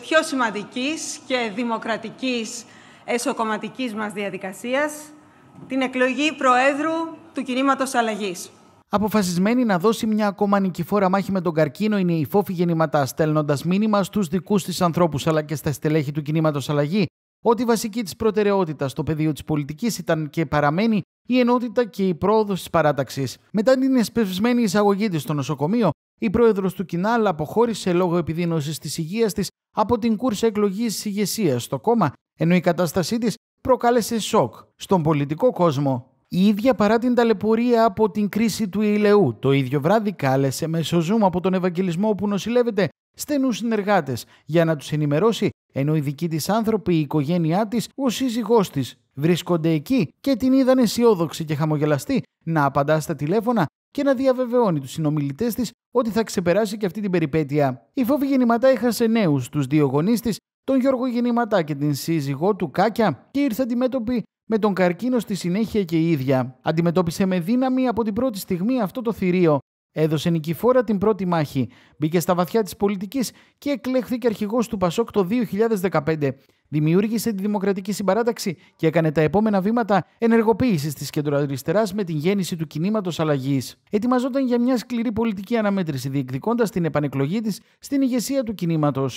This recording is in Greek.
πιο σημαντικής και δημοκρατικής εσωκομματικής μας διαδικασίας, την εκλογή Προέδρου του Κινήματος Αλλαγής. Αποφασισμένη να δώσει μια ακόμα νικηφόρα μάχη με τον καρκίνο είναι η φόφη γεννηματά, στέλνοντας μήνυμα στους δικούς της ανθρώπους αλλά και στα στελέχη του κινήματος Αλλαγή ότι η βασική της προτεραιότητα στο πεδίο της πολιτικής ήταν και παραμένει η ενότητα και η πρόοδος της παράταξης. Μετά την εσπευσμένη εισαγωγή της στο νοσοκομείο, η πρόεδρος του Κινάλ αποχώρησε λόγω επιδείνωσης της υγείας της από την κούρσα εκλογής ηγεσίας στο κόμμα, ενώ η κατάστασή της προκάλεσε σοκ στον πολιτικό κόσμο. Η ίδια παρά την ταλαιπωρία από την κρίση του ηλαιού, το ίδιο βράδυ κάλεσε μέσω Zoom από τον Ευαγγελισμό που νοσηλεύεται στενούς συνεργάτες για να τους ενημερώσει ενώ οι δικοί της άνθρωποι, η οικογένειά της, ο σύζυγός της βρίσκονται εκεί και την είδαν αισιόδοξη και χαμογελαστή να απαντά στα τηλέφωνα και να διαβεβαιώνει τους συνομιλητές της ότι θα ξεπεράσει και αυτή την περιπέτεια. Η φόβη γεννηματά έχασε νέους τους δύο γονείς της, τον Γιώργο Γεννηματά και την σύζυγό του Κάκια, και ήρθε αντιμέτωπη με τον καρκίνο στη συνέχεια και η ίδια. Αντιμετώπισε με δύναμη από την πρώτη στιγμή αυτό το θηρίο Έδωσε νικηφόρα την πρώτη μάχη, μπήκε στα βαθιά της πολιτικής και εκλέχθηκε αρχηγός του Πασόκ το 2015. Δημιούργησε τη Δημοκρατική Συμπαράταξη και έκανε τα επόμενα βήματα ενεργοποίησης της κεντροαριστεράς με την γέννηση του κινήματος αλλαγής. Ετοιμαζόταν για μια σκληρή πολιτική αναμέτρηση, διεκδικώντας την επανεκλογή της στην ηγεσία του κινήματος.